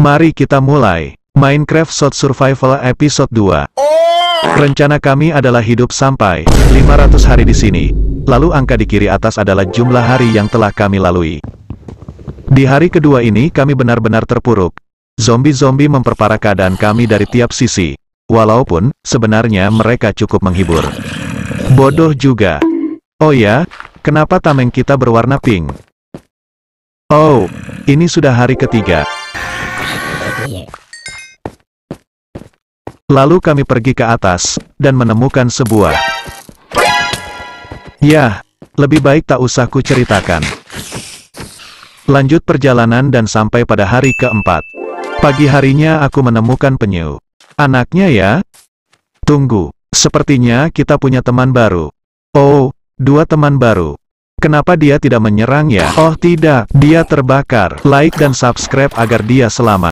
Mari kita mulai. Minecraft Shot Survival Episode 2 Rencana kami adalah hidup sampai 500 hari di sini. Lalu angka di kiri atas adalah jumlah hari yang telah kami lalui. Di hari kedua ini kami benar-benar terpuruk. Zombie-zombie memperparah keadaan kami dari tiap sisi. Walaupun, sebenarnya mereka cukup menghibur. Bodoh juga. Oh ya, kenapa tameng kita berwarna pink? Oh, ini sudah hari ketiga. Iya. Lalu kami pergi ke atas, dan menemukan sebuah... Ya, lebih baik tak usah ku ceritakan. Lanjut perjalanan dan sampai pada hari keempat. Pagi harinya aku menemukan penyu. Anaknya ya? Tunggu, sepertinya kita punya teman baru. Oh, dua teman baru. Kenapa dia tidak menyerang ya? Oh tidak, dia terbakar. Like dan subscribe agar dia selamat.